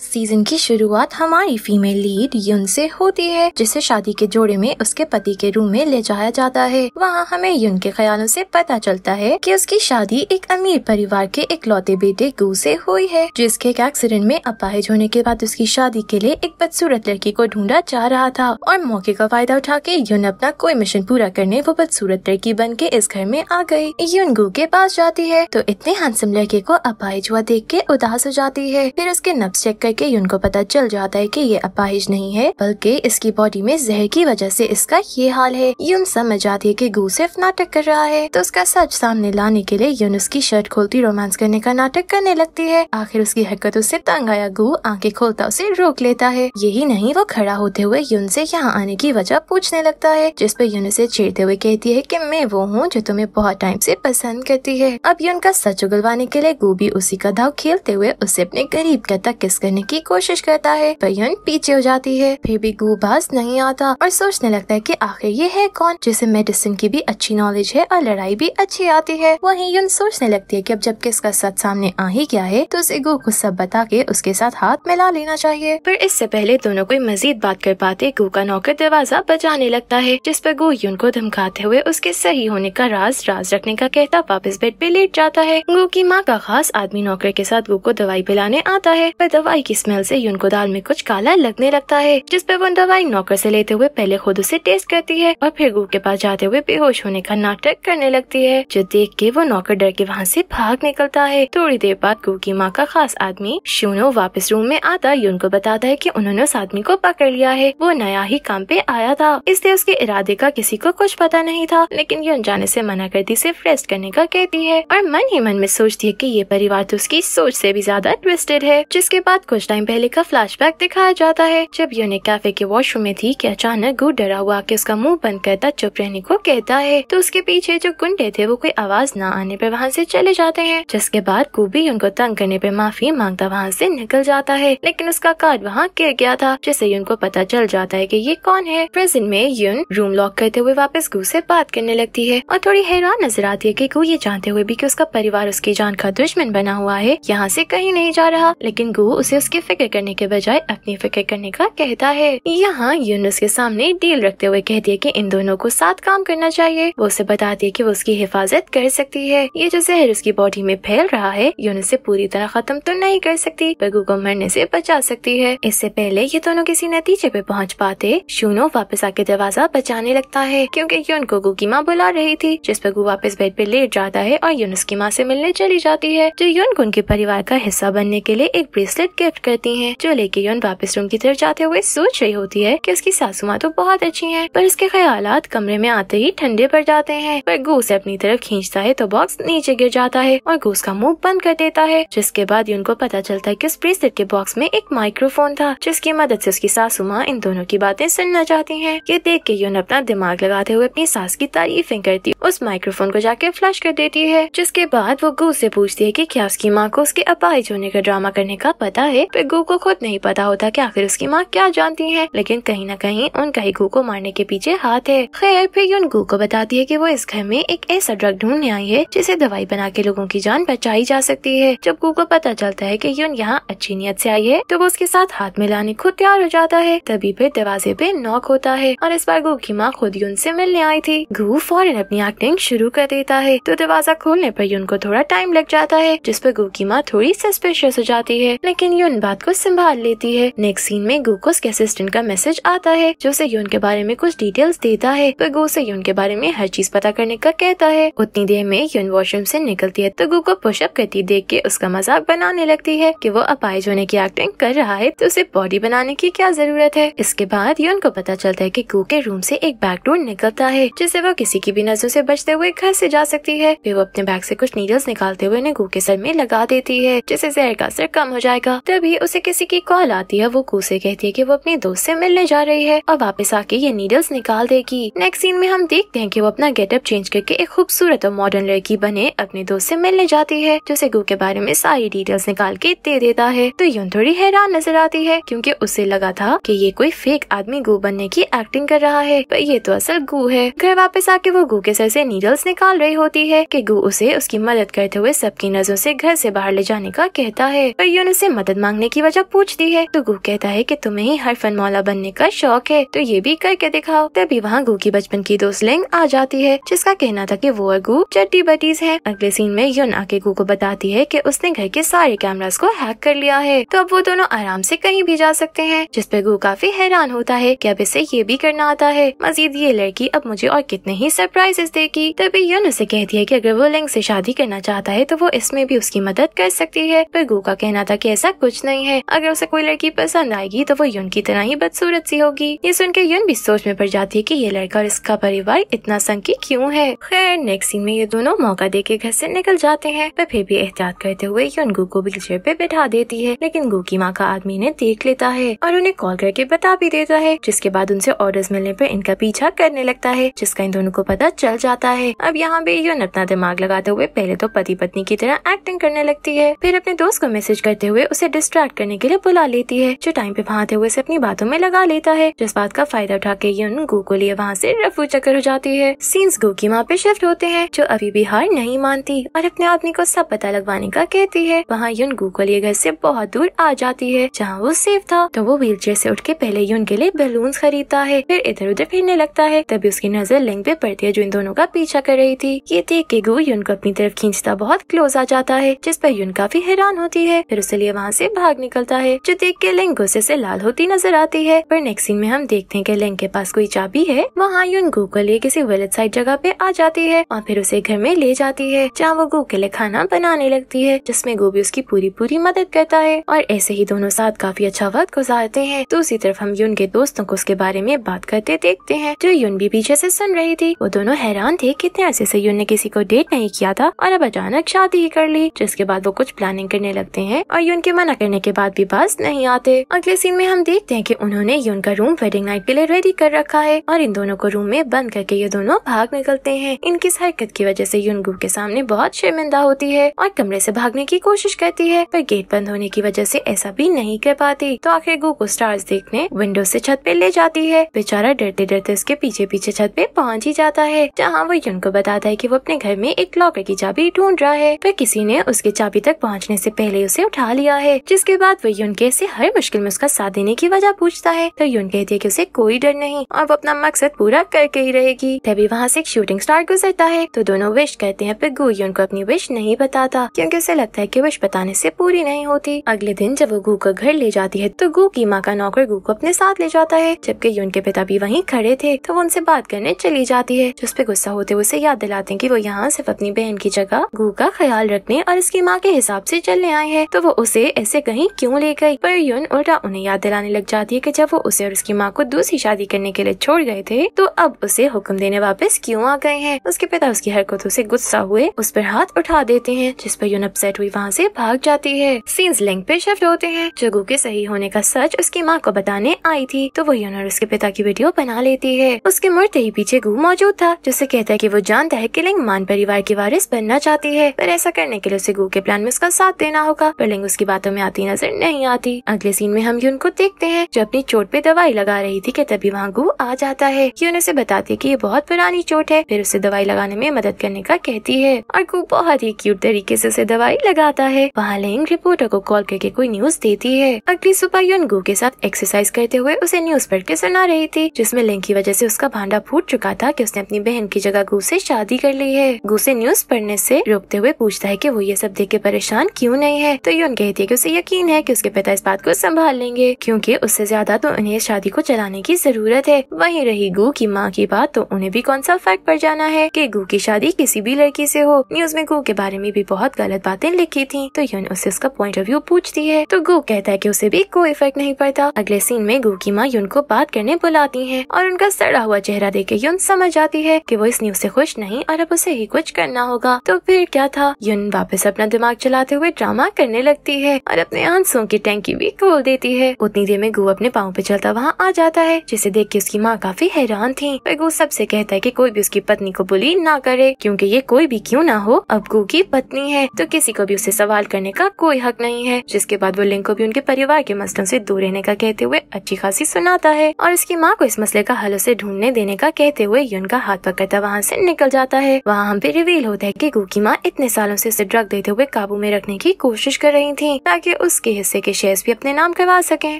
season की शुरुआत हमारी फीमेल लीड युन से होती है जिसे शादी के जोड़े में उसके पति के रूम में ले जाया जाता है वहाँ हमें युन के ख्यालों से पता चलता है कि उसकी शादी एक अमीर परिवार के एक लौते बेटे गु से हुई है जिसके एक एक्सीडेंट में अपाहिज होने के बाद उसकी शादी के लिए एक बदसूरत लड़की को ढूंढा जा रहा था और मौके का फायदा उठा के युन अपना कोई मिशन पूरा करने वो बदसूरत लड़की बन के इस घर में आ गयी युन गु के पास जाती है तो इतने हैंडसम लड़के को अपाहिज हुआ देख के उदास हो जाती है फिर उसके नब्स चेक करके उनको पता चल जाता है कि ये अपाहिज नहीं है बल्कि इसकी बॉडी में जहर की वजह से इसका ये हाल है यून समझ आती है कि गु सिर्फ नाटक कर रहा है तो उसका सच सामने लाने के लिए यून उसकी शर्ट खोलती रोमांस करने का नाटक करने लगती है आखिर उसकी हरकतों से तंग आया गु आंखें खोलता उसे रोक लेता है यही नहीं वो खड़ा होते हुए यून से यहाँ आने की वजह पूछने लगता है जिसपे यून उसे छेड़ते हुए कहती है की मैं वो हूँ जो तुम्हें बहुत टाइम से पसंद करती है अब यून का सच उगलवाने के लिए गु भी उसी का धाव खेलते हुए उसे अपने गरीब का तक किस करने करने की कोशिश करता है बयन पीछे हो जाती है फिर भी गु बास नहीं आता और सोचने लगता है कि आखिर ये है कौन जिसे मेडिसिन की भी अच्छी नॉलेज है और लड़ाई भी अच्छी आती है वही युन सोचने लगती है की अब जब किसका सच सामने आ ही गया है तो उसे गु को सब बता के उसके साथ हाथ मिला लेना चाहिए पर इससे पहले दोनों कोई मजीद बात कर पाते गु का नौकर दरवाजा बजाने लगता है जिस पर गु युन को धमकाते हुए उसके सही होने का राज राज रखने का कहता वापस बेड पे लेट जाता है गु की माँ का खास आदमी नौकर के साथ गु को दवाई पिलाने आता है पर दवाई की स्मेल से यून को दाल में कुछ काला लगने लगता है जिसपे वो दवाई नौकर से लेते हुए पहले खुद उसे टेस्ट करती है और फिर गुरु के पास जाते हुए बेहोश होने का नाटक करने लगती है जो देख के वो नौकर डर के वहाँ से भाग निकलता है थोड़ी देर बाद गुरु की माँ का खास आदमी शूनो वापस रूम में आता यून को बताता है की उन्होंने उस आदमी को पकड़ लिया है वो नया ही काम पे आया था इसलिए उसके इरादे का किसी को कुछ पता नहीं था लेकिन यून जाने से मना करती सिर्फ रेस्ट करने का कहती है और मन ही मन में सोचती है की ये परिवार तो उसकी सोच से भी ज्यादा ट्विस्टेड है जिसके बाद कुछ टाइम पहले का फ्लैशबैक दिखाया जाता है जब यूनिक कैफे के वॉशरूम में थी कि अचानक गुड डरा हुआ आके उसका मुंह बंद करता चुप रहने को कहता है तो उसके पीछे जो गुंडे थे वो कोई आवाज न आने पर वहाँ से चले जाते हैं जिसके बाद कूबी उनको तंग करने पर माफी मांगता वहाँ से निकल जाता है लेकिन उसका कार्ड वहाँ गिर गया था जिससे यून को पता चल जाता है की ये कौन है प्रेजेंट में यून रूम लॉक करते हुए वापस गु से बात करने लगती है और थोड़ी हैरान नजर आती है की गु ये जानते हुए भी की उसका परिवार उसकी जान का दुश्मन बना हुआ है यहाँ से कहीं नहीं जा रहा लेकिन गु उसे उसकी फिक्र करने के बजाय अपनी फिक्र करने का कहता है यहाँ यूनुस के सामने डील रखते हुए कहती है की इन दोनों को साथ काम करना चाहिए वो उसे बताती है की वो उसकी हिफाजत कर सकती है ये जो जहर उसकी बॉडी में फैल रहा है यूनुस से पूरी तरह खत्म तो नहीं कर सकती बगू को मरने ऐसी बचा सकती है इससे पहले ये दोनों किसी नतीजे पे पहुँच पाते शूनो वापस आके दरवाजा बचाने लगता है क्यूँकी यून को गु की माँ बुला रही थी जिस पर गु वापस बेड पे लेट जाता है और यूनुस की माँ ऐसी मिलने चली जाती है जो यून को उनके परिवार का हिस्सा बनने के लिए एक ब्रेसलेट गिफ्ट एक्सेप्ट करती है जो लेके यौन वापस रूम की तरफ जाते हुए सोच रही होती है की उसकी सासू माँ तो बहुत अच्छी है पर उसके ख्याल कमरे में आते ही ठंडे पड़ जाते हैं पर ऐसी अपनी तरफ खींचता है तो बॉक्स नीचे गिर जाता है और गो उसका मुंह बंद कर देता है जिसके बाद यून को पता चलता है कि उस ब्रेसलेट के बॉक्स में एक माइक्रोफोन था जिसकी मदद से उसकी सासू माँ इन दोनों की बातें सुनना चाहती है ये देख के यून अपना दिमाग लगाते हुए अपनी सास की तारीफें करती उस माइक्रोफोन को जाके फ्लैश कर देती है जिसके बाद वो गो से पूछती है की क्या उसकी माँ को उसके अपाहिज होने का ड्रामा करने का पता है पिग्गू को खुद नहीं पता होता कि आखिर उसकी माँ क्या जानती है लेकिन कहीं न कहीं उनका ही गू को मारने के पीछे हाथ है खैर फिर यून गु को बताती है की वो इस घर में एक ऐसा ड्रग ढूंढने आई है जिसे दवाई बना के लोगों की जान बचाई जा सकती है जब गु को पता चलता है की यून यहाँ अच्छी नीयत ऐसी आई है तो वो उसके साथ हाथ मिलाने खुद तैयार हो जाता है तभी फिर दरवाजे पे नॉक होता है और इस बार गु की माँ खुद यून ऐसी मिलने आई थी गु फौरन अपनी एक्टिंग शुरू कर देता है तो दरवाजा खोलने आरोप यून को थोड़ा टाइम लग जाता है जिस पर गु की माँ थोड़ी सस्पेशियस हो जाती है लेकिन यून यून बात को संभाल लेती है नेक्स्ट सीन में को उसके असिस्टेंट का मैसेज आता है जो उसे यून के बारे में कुछ डिटेल्स देता है तो गो से यून के बारे में हर चीज पता करने का कहता है उतनी देर में यून वॉशरूम से निकलती है तो गो को पुशअप करती देख के उसका मजाक बनाने लगती है कि वो अपाइज होने की एक्टिंग कर रहा है तो उसे बॉडी बनाने की क्या जरूरत है इसके बाद यून को पता चलता है की गो के रूम ऐसी एक बैग डोर निकलता है जिससे वो किसी की भी नजरों ऐसी बचते हुए घर ऐसी जा सकती है फिर वो अपने बैग ऐसी कुछ नीडल्स निकालते हुए उन्हें गो के सर में लगा देती है जिससे जहर का असर कम हो जाएगा तो तभी उसे किसी की कॉल आती है वो कूसे कहती है कि वो अपने दोस्त से मिलने जा रही है और वापस आके ये नीडल्स निकाल देगी नेक्स्ट सीन में हम देखते हैं कि वो अपना गेटअप चेंज करके एक खूबसूरत और मॉडर्न लड़की बने अपने दोस्त से मिलने जाती है जो गु के बारे में सारी डिटेल्स निकाल के दे देता है तो यून थोड़ी हैरान नजर आती है क्योंकि उसे लगा था कि ये कोई फेक आदमी गु बनने की एक्टिंग कर रहा है पर ये तो असल गु है घर वापस आके वो गु के सर से नीडल्स निकाल रही होती है की गु उसे उसकी मदद करते हुए सबकी नजरों से घर से बाहर ले जाने का कहता है पर यून उसे मदद मांगने की वजह पूछती है तो गु कहता है की तुम्हें ही फन मौला बनने का शौक है तो ये भी करके दिखाओ तभी वहाँ गू की बचपन की दोस्त लिंग आ जाती है जिसका कहना था की वो और गू चट्टी बटीज है अगले सीन में युन आके गू को बताती है की उसने घर के सारे कैमराज को हैक कर लिया है तो अब वो दोनों आराम से कहीं भी जा सकते हैं जिसपे गु काफी हैरान होता है की अब इसे ये भी करना आता है मजीद ये लड़की अब मुझे और कितने ही सरप्राइजेस देगी तभी युन उसे कहती है की अगर वो लिंग ऐसी शादी करना चाहता है तो वो इसमें भी उसकी मदद कर सकती है पर गु का कहना था की ऐसा कुछ कुछ नहीं है अगर उसे कोई लड़की पसंद आएगी तो वो यून की तरह ही बदसूरत सी होगी ये सुनकर यून भी सोच में पड़ जाती है की ये लड़का और इसका परिवार इतना संकी क्यूँ है खैर नेक्स्ट सीन में ये दोनों मौका दे के घर ऐसी निकल जाते हैं पर फिर भी एहतियात करते हुए यून गु को व्हील चेयर पे बैठा देती है लेकिन गु की माँ का आदमी ने देख लेता है और उन्हें कॉल करके बता भी देता है जिसके बाद उनसे ऑर्डर्स मिलने पर इनका पीछा करने लगता है जिसका इन दोनों को पता चल जाता है अब यहाँ पे यून अपना दिमाग लगाते हुए पहले तो पति पत्नी की तरह एक्टिंग करने लगती है फिर अपने दोस्त को मैसेज करते हुए उसे डिस डिस्ट्रैक्ट करने के लिए बुला लेती है जो टाइम पे भाते हुए से अपनी बातों में लगा लेता है जिस बात का फायदा उठा के यून गो को लिए वहाँ ऐसी रफू चक्कर हो जाती है सीन्स गो की माँ पे शिफ्ट होते हैं जो अभी भी हार नहीं मानती और अपने आदमी को सब पता लगवाने का कहती है वहाँ यून गो को लिए घर ऐसी बहुत दूर आ जाती है जहाँ वो सेफ था तो वो व्हील चेयर ऐसी उठ के पहले यून के लिए बैलून खरीदता है फिर इधर उधर फिरने लगता है तभी उसकी नजर लिंग पे पड़ती है जो इन दोनों का पीछा कर रही थी ये देख के गो यून को अपनी तरफ खींचता बहुत क्लोज आ जाता है जिस पर यून काफी हैरान होती है फिर उसके लिए वहाँ से भाग निकलता है जो देख के लिंग गुस्से ऐसी लाल होती नजर आती है पर नेक्स्ट सीन में हम देखते हैं कि लिंग के पास कोई चाबी है वहाँ यून गु को लिए किसी गलत साइड जगह पे आ जाती है और फिर उसे घर में ले जाती है जहाँ वो गु के लिए खाना बनाने लगती है जिसमे गो भी उसकी पूरी पूरी मदद करता है और ऐसे ही दोनों साथ काफी अच्छा वक्त गुजारते हैं दूसरी तरफ हम यून के दोस्तों को उसके बारे में बात करते देखते हैं जो यून भी पीछे ऐसी सुन रही थी वो दोनों हैरान थे कितने ऐसे ऐसी यून ने किसी को डेट नहीं किया था और अब अचानक शादी ही कर ली जिसके बाद वो कुछ प्लानिंग करने लगते हैं और यून के मना करने के बाद भी बस नहीं आते अगले सीन में हम देखते हैं की उन्होंने ये उनका रूम वेडिंग नाइट के लिए रेडी कर रखा है और इन दोनों को रूम में बंद करके ये दोनों भाग निकलते हैं इनकी हरकत की वजह से यूनगू के सामने बहुत शर्मिंदा होती है और कमरे से भागने की कोशिश करती है पर गेट बंद होने की वजह से ऐसा भी नहीं कर पाती तो आखिर गो को स्टार्स देखने विंडो से छत पे ले जाती है बेचारा डरते डरते उसके पीछे पीछे छत पे पहुँच ही जाता है जहाँ वो यून को बताता है की वो अपने घर में एक लॉकर की चाबी ढूंढ रहा है पर किसी ने उसके चाबी तक पहुँचने ऐसी पहले उसे उठा लिया है जिसके बाद वह युनके से हर मुश्किल में उसका साथ देने की वजह पूछता है तो युन कहती है की उसे कोई डर नहीं और वो अपना मकसद पूरा करके ही रहेगी तभी वहाँ से एक शूटिंग स्टार गुजरता है तो दोनों विश कहते हैं पर युन यून को अपनी विश नहीं बताता क्योंकि उसे लगता है की विश बताने से पूरी नहीं होती अगले दिन जब वो गू को घर ले जाती है तो गू की माँ का नौकर गू को अपने साथ ले जाता है जबकि यून के पिता भी वही खड़े थे तो वो उनसे बात करने चली जाती है जिसपे तो गुस्सा होते हुए उसे याद दिलाते हैं की वो यहाँ सिर्फ अपनी बहन की जगह गू का ख्याल रखने और उसकी माँ के हिसाब से चलने आए हैं तो वो उसे ऐसे कहीं क्यों ले गई पर युन उल्टा उन्हें याद दिलाने लग जाती है कि जब वो उसे और उसकी माँ को दूसरी शादी करने के लिए छोड़ गए थे तो अब उसे हुक्म देने वापस क्यों आ गए हैं उसके पिता उसकी हरकतों से गुस्सा हुए उस पर हाथ उठा देते हैं जिस पर युन अपसेट हुई वहाँ से भाग जाती है सीन्स लिंक पे शिफ्ट होते हैं जगू के सही होने का सच उसकी माँ को बताने आई थी तो वो युन और उसके पिता की वीडियो बना लेती है उसके मुड़ते ही पीछे गु मौजूद था जिससे कहता है की वो जानता है की लिंग मान परिवार की वारिस बनना चाहती है पर ऐसा करने के लिए उसे गु के प्लान में उसका साथ देना होगा पर लिंग उसकी बातों में आती नजर नहीं आती अगले सीन में हम यून को देखते हैं जो अपनी चोट पे दवाई लगा रही थी कि तभी वहाँ गु आ जाता है यून उसे बताती है कि ये बहुत पुरानी चोट है फिर उसे दवाई लगाने में मदद करने का कहती है और गु बहुत ही क्यूट तरीके से उसे दवाई लगाता है वहाँ लेंग रिपोर्टर को कॉल करके कोई न्यूज देती है अगली सुबह यून गु के साथ एक्सरसाइज करते हुए उसे न्यूज पढ़ के सुना रही थी जिसमे लेंग की वजह ऐसी उसका भांडा फूट चुका था की उसने अपनी बहन की जगह गु ऐसी शादी कर ली है गु ऐसी न्यूज पढ़ने ऐसी रोकते हुए पूछता है की वो ये सब देख के परेशान क्यूँ नहीं है तो यून कहती है की उसे यकीन है कि उसके पिता इस बात को संभाल लेंगे क्योंकि उससे ज्यादा तो उन्हें शादी को चलाने की जरूरत है वहीं रही गु की माँ की बात तो उन्हें भी कौन सा फैक्ट पर जाना है कि गु की शादी किसी भी लड़की से हो न्यूज में गु के बारे में भी बहुत गलत बातें लिखी थी तो यून उससे उसका पॉइंट ऑफ व्यू पूछती है तो गु कहता है की उसे भी कोई इफेक्ट नहीं पड़ता अगले सीन में गु की माँ यून को बात करने बुलाती है और उनका सड़ा हुआ चेहरा देख यून समझ जाती है की वो इस न्यूज ऐसी खुश नहीं और अब उसे ही कुछ करना होगा तो फिर क्या था यून वापस अपना दिमाग चलाते हुए ड्रामा करने लगती है और अपने आंसुओं की टैंकी भी खोल देती है उतनी देर में गु अपने पाँव पे चलता वहाँ आ जाता है जिसे देख के उसकी माँ काफी हैरान थी वह गु सबसे कहता है की कोई भी उसकी पत्नी को बुली ना करे क्यूँकी ये कोई भी क्यूँ ना हो अब गु की पत्नी है तो किसी को भी उसे सवाल करने का कोई हक नहीं है जिसके बाद वो लिंग को भी उनके परिवार के मसलों ऐसी दूर रहने का कहते हुए अच्छी खासी सुनाता है और इसकी माँ को इस मसले का हल उसे ढूंढने देने का कहते हुए ये उनका हाथ पकड़ता वहाँ से निकल जाता है वहाँ हम पे रिवील होता है कि गु की माँ इतने सालों से उसे ड्रग देते हुए काबू में रखने की कोशिश कर रही थी ताकि उसके हिस्से के शेयर भी अपने नाम करवा सके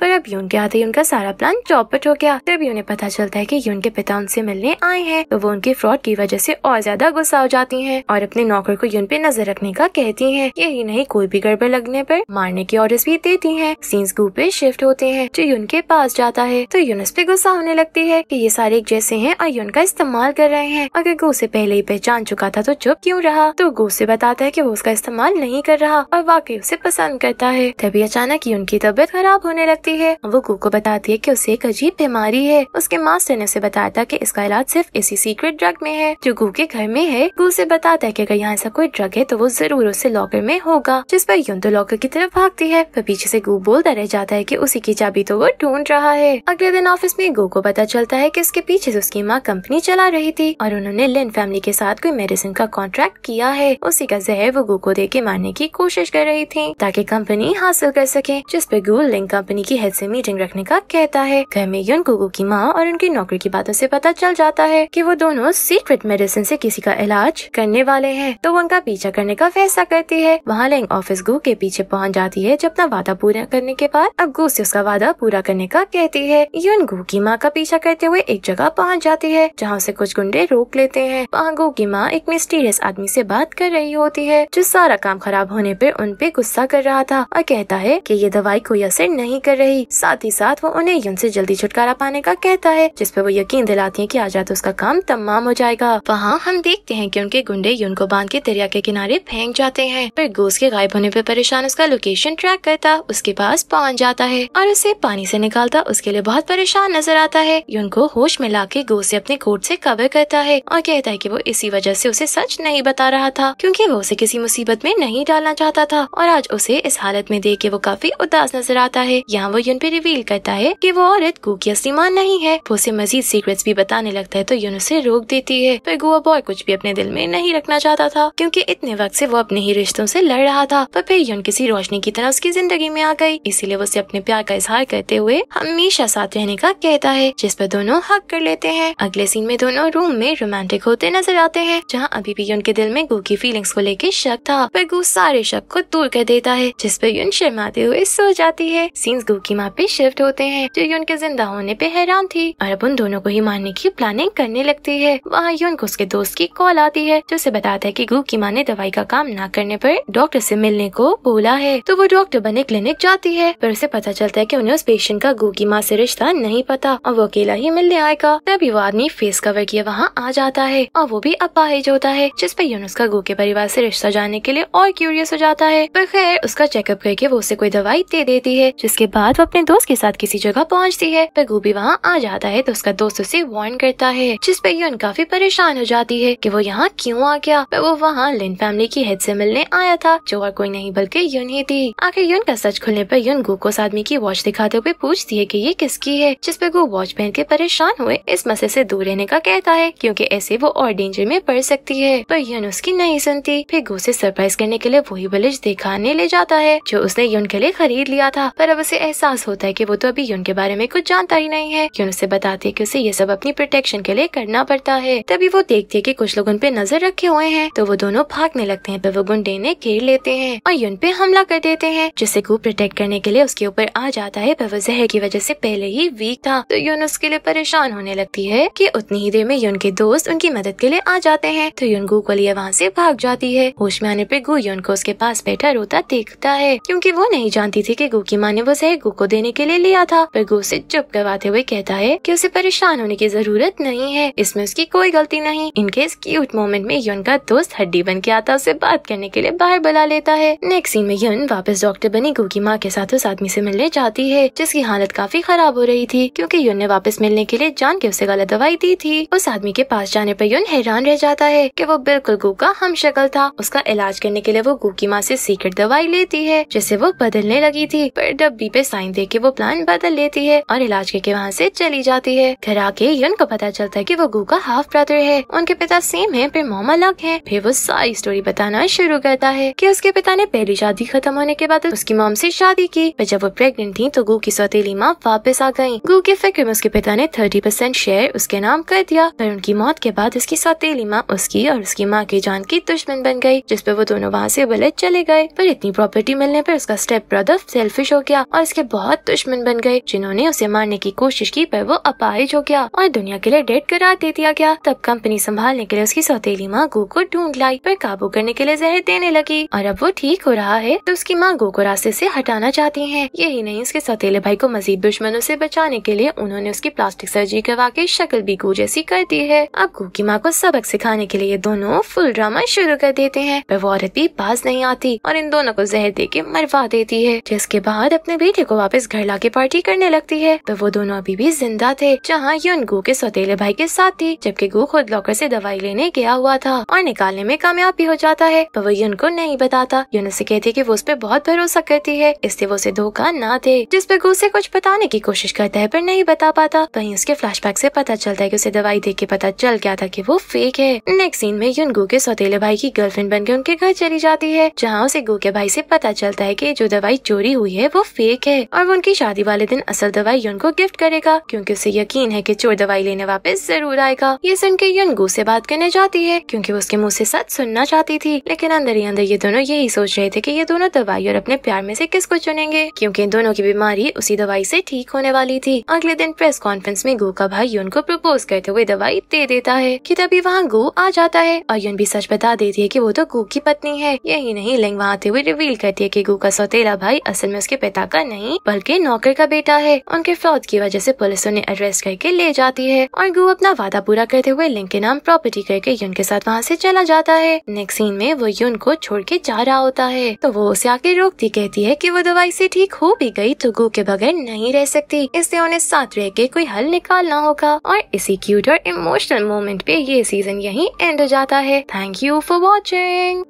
पर अब यून के आते ही उनका सारा प्लान चौपट हो गया तभी उन्हें पता चलता है की यून के पिता उनसे मिलने आए हैं तो वो उनके फ्रॉड की वजह ऐसी और ज्यादा गुस्सा हो जाती है और अपने नौकर को यून पे नजर रखने का कहती है यही नहीं कोई भी गड़बड़ लगने पर मारने की ऑर्डर भी देती है सीन्स ग्रुप पे शिफ्ट होते हैं जो यून के पास जाता है तो यून उस पे गुस्सा होने लगती है कि ये सारे एक जैसे हैं और यून का इस्तेमाल कर रहे हैं अगर गो से पहले ही पहचान चुका था तो चुप क्यों रहा तो गो से बताता है कि वो उसका इस्तेमाल नहीं कर रहा और वाकई उसे पसंद करता है है तभी अचानक ही उनकी तबीयत खराब होने लगती है वो कू को बताती है की उसे एक अजीब बीमारी है उसके मास्टर ने उसे बताया था की इसका इलाज सिर्फ इसी सीक्रेट ड्रग में है जो गु के घर में है गु उसे बताता है की अगर यहाँ ऐसा कोई ड्रग है तो वो जरूर उसे लॉकर में होगा जिस पर यून तो लॉकर की तरफ भागती है पर पीछे से गु बोलता रह जाता है की उसी की चाबी तो वो ढूंढ रहा है अगले दिन ऑफिस में गो को पता चलता है कि उसके पीछे से उसकी माँ कंपनी चला रही थी और उन्होंने लिन फैमिली के साथ कोई मेडिसिन का कॉन्ट्रैक्ट किया है उसी का जहर वो गो को दे के मारने की कोशिश कर रही थी ताकि कंपनी नहीं हासिल कर सके जिस पे गूल कंपनी की हेड से मीटिंग रखने का कहता है घर में यून कुकू की माँ और उनकी नौकरी की बातों से पता चल जाता है कि वो दोनों सीक्रेट मेडिसिन से किसी का इलाज करने वाले हैं तो वो उनका पीछा करने का फैसला करती है वहाँ लिंग ऑफिस गु के पीछे पहुँच जाती है जब अपना वादा पूरा करने के बाद अब गु से उसका वादा पूरा करने का कहती है यून गु की माँ का पीछा करते हुए एक जगह पहुँच जाती है जहाँ से कुछ गुंडे रोक लेते हैं वहाँ गु की माँ एक मिस्टीरियस आदमी से बात कर रही होती है जो सारा काम खराब होने पर उन पे गुस्सा कर रहा था और कहता है कि ये दवाई कोई असर नहीं कर रही साथ ही साथ वो उन्हें यून से जल्दी छुटकारा पाने का कहता है जिसपे वो यकीन दिलाती है की आज रात उसका काम तमाम हो जाएगा वहाँ हम देखते हैं की उनके गुंडे यून को बांध के दरिया के किनारे फेंक जाते हैं फिर गोस के गायब होने पर परेशान उसका लोकेशन ट्रैक करता उसके पास पहुँच जाता है और उसे पानी से निकालता उसके लिए बहुत परेशान नजर आता है यून को होश में ला के गोस से अपने कोट से कवर करता है और कहता है कि वो इसी वजह से उसे सच नहीं बता रहा था क्योंकि वो उसे किसी मुसीबत में नहीं डालना चाहता था और आज उसे इस हालत में देख के वो काफी उदास नजर आता है यहाँ वो यून पे रिवील करता है की वो औरत गु की असली नहीं है वो उसे मजीद सीक्रेट्स भी बताने लगता है तो यून उसे रोक देती है पर गोवा बॉय कुछ भी अपने दिल में नहीं रखना चाहता था क्योंकि इतने वक्त से वो अपने ही रिश्तों से लड़ रहा था पर फिर यून किसी रोशनी की तरह उसकी जिंदगी में आ गई इसीलिए वो उसे अपने प्यार का इजहार करते हुए हमेशा साथ रहने का कहता है जिस पर दोनों हक कर लेते हैं अगले सीन में दोनों रूम में रोमांटिक होते नजर आते हैं जहाँ अभी भी उनके दिल में गु की फीलिंग्स को लेके शक था पर गु सारे शक को दूर कर देता है जिस पर युन शर्माते हुए सो जाती है सीन्स गु की माँ पे शिफ्ट होते हैं जो युन के जिंदा होने पे हैरान थी और अब उन दोनों को ही मारने की प्लानिंग करने लगती है वहाँ यून को उसके दोस्त की कॉल आती है जो उसे बताता है की गु की माँ ने दवाई का काम न करने पर डॉक्टर ऐसी मिलने को बोला है तो वो डॉक्टर बने क्लिनिक जाती है पर उसे पता चलता है की उन्हें उस पेशेंट का गु की माँ ऐसी रिश्ता नहीं पता और वो अकेला ही मिलने आएगा तभी वो आदमी फेस कवर किया वहाँ आ जाता है और वो भी अपाहिज होता है जिसपे यून उसका गु के परिवार ऐसी रिश्ता जाने के लिए और क्यूरियस हो जाता है पर खैर उसका चेकअप तड़प करके वो उसे कोई दवाई दे देती है जिसके बाद वो अपने दोस्त के साथ किसी जगह पहुँचती है पर गोभी वहाँ आ जाता है तो उसका दोस्त उसे वार्न करता है जिसपे यून काफी परेशान हो जाती है की वो यहाँ क्यूँ आ गया पर वो वहाँ लिन फैमिली की हेड ऐसी मिलने आया था जो और कोई नहीं बल्कि यून ही थी आखिर यून का सच खुलने आरोप यून गो को आदमी की वॉच दिखाते हुए पूछती है की ये किसकी है जिसपे गो वॉच पहन के परेशान हुए इस मसले ऐसी दूर रहने का कहता है क्यूँकी ऐसे वो और डेंजर में पड़ सकती है पर यून उसकी नहीं सुनती फिर गो ऐसी सरप्राइज करने के लिए वही बलिज दिखाने ले जाता है जो उसने यून के लिए खरीद लिया था पर अब उसे एहसास होता है की वो तो अभी यून के बारे में कुछ जानता ही नहीं है यून उसे बताती है की उसे ये सब अपनी प्रोटेक्शन के लिए करना पड़ता है तभी वो देखती है की कुछ लोग उनपे नजर रखे हुए हैं तो वो दोनों भागने लगते हैं पर वो गुंडे ने घेर लेते हैं और यून पे हमला कर देते हैं जिससे को प्रोटेक्ट करने के लिए उसके ऊपर आ जाता है पर वो जहर की वजह से पहले ही वीक था तो यून उसके लिए परेशान होने लगती है कि उतनी ही देर में यून के दोस्त उनकी मदद के लिए आ जाते हैं तो यून गु को लिए वहाँ से भाग जाती है होश में आने पर गु यून को उसके पास बैठा रोता देखता है क्योंकि वो नहीं जानती थी कि गु की माँ ने वो जहर गो को देने के लिए लिया था पर गो से चुप करवाते हुए कहता है कि उसे परेशान होने की जरूरत नहीं है इसमें उसकी कोई गलती नहीं इनके इस क्यूट मोमेंट में यून का दोस्त हड्डी बन के आता उसे बात करने के लिए बाहर बुला लेता है नेक्स्ट सीन में यून वापस डॉक्टर बनी गु की माँ के साथ उस आदमी से मिलने जाती है जिसकी हालत काफी खराब हो रही थी क्योंकि यून ने वापस मिलने के लिए जान के उसे गलत दवाई दी थी उस आदमी के पास जाने पर यून हैरान रह जाता है की वो बिल्कुल गो का हम शक्ल था उसका इलाज करने के लिए वो गु की माँ ऐसी सीक्रेट दवाई लेती है जिसे वो बदलने लगी थी पर डब्बी पे साइन दे के वो प्लान बदल लेती है और इलाज करके वहाँ से चली जाती है घर आके यून को पता चलता है कि वो गु का हाफ ब्रदर है उनके पिता सेम है फिर मोम अलग है फिर वो सारी स्टोरी बताना शुरू करता है की उसके पिता ने पहली शादी खत्म होने के बाद उसकी मोम ऐसी शादी की पर जब वो प्रेगनेंट थी तो गु की सौतीली माँ वापस आ गई गु के फिक्र में उसके पिता ने थर्टी परसेंट शेयर उसके नाम कर दिया पर उनकी मौत के बाद उसकी सौतीली माँ उसकी और उसकी माँ की जान की दुश्मन बन गई जिसपे वो दोनों वहाँ ऐसी बुलेट चले गए पर इतनी प्रॉपर्टी मिलने करने पर उसका स्टेप ब्रदर सेल्फिश हो गया और इसके बहुत दुश्मन बन गए जिन्होंने उसे मारने की कोशिश की पर वो अपाहिज हो गया और दुनिया के लिए डेड करा दे दिया गया तब कंपनी संभालने के लिए उसकी सौतेली माँ गो को ढूंढ लाई पर काबू करने के लिए जहर देने लगी और अब वो ठीक हो रहा है तो उसकी माँ गो को रास्ते ऐसी हटाना चाहती है यही नहीं उसके सौतेले भाई को मजीद दुश्मनों ऐसी बचाने के लिए उन्होंने उसकी प्लास्टिक सर्जरी करवा के शक्ल भी गो जैसी कर दी है अब गो की माँ को सबक सिखाने के लिए दोनों फुल ड्रामा शुरू कर देते हैं पर वो औरत भी पास नहीं आती और इन दोनों को जहर दे के मरवा देती है जिसके बाद अपने बेटे को वापस घर लाके पार्टी करने लगती है तो वो दोनों अभी भी जिंदा थे जहाँ यून गु के सौतेले भाई के साथ थी जबकि गु खुद लॉकर से दवाई लेने गया हुआ था और निकालने में कामयाब भी हो जाता है तो वो यून को नहीं बताता यून उसे कहती की वो उस पर बहुत भरोसा करती है इसलिए वो उसे धोखा ना दे जिसपे गो गु कुछ बताने की कोशिश करता है पर नहीं बता पाता वही उसके बैक ऐसी पता चलता है की उसे दवाई देख के पता चल गया था की वो फेक है नेक्स्ट सीन में यून गु के सौतेले भाई की गर्लफ्रेंड बनकर उनके घर चली जाती है जहाँ उसे गु के भाई ऐसी पता चलता बताता है कि जो दवाई चोरी हुई है वो फेक है और वो उनकी शादी वाले दिन असल दवाई यून को गिफ्ट करेगा क्योंकि उसे यकीन है कि चोर दवाई लेने वापस जरूर आएगा ये सुन के युन गु ऐसी बात करने जाती है क्यूँकी उसके मुँह ऐसी सच सुनना चाहती थी लेकिन अंदर ही अंदर ये दोनों यही सोच रहे थे की ये दोनों दवाई और अपने प्यार में ऐसी किसको चुनेंगे क्यूँकी इन दोनों की बीमारी उसी दवाई ऐसी ठीक होने वाली थी अगले दिन प्रेस कॉन्फ्रेंस में गो का भाई यून को प्रपोज करते हुए दवाई दे देता है कि तभी वहाँ गो आ जाता है और युन भी सच बता देती है कि वो तो गो की पत्नी है यही नहीं लिंग वहाँ आते हुए रिवील करती है कि कीगू का सौतेला भाई असल में उसके पिता का नहीं बल्कि नौकर का बेटा है उनके फ्रॉड की वजह से पुलिस उन्हें अरेस्ट करके ले जाती है और गु अपना वादा पूरा करते हुए लिंक के नाम प्रॉपर्टी करके यून के साथ वहाँ से चला जाता है नेक्स्ट सीन में वो यून को छोड़ के जा रहा होता है तो वो उसे आके रोकती कहती है की वो दवाई ऐसी ठीक हो भी गयी तो गु के बगैर नहीं रह सकती इससे उन्हें साथ रह के कोई हल निकालना होगा और इसी क्यूट और इमोशनल मोमेंट पे ये सीजन यही एंड हो जाता है थैंक यू फॉर वॉचिंग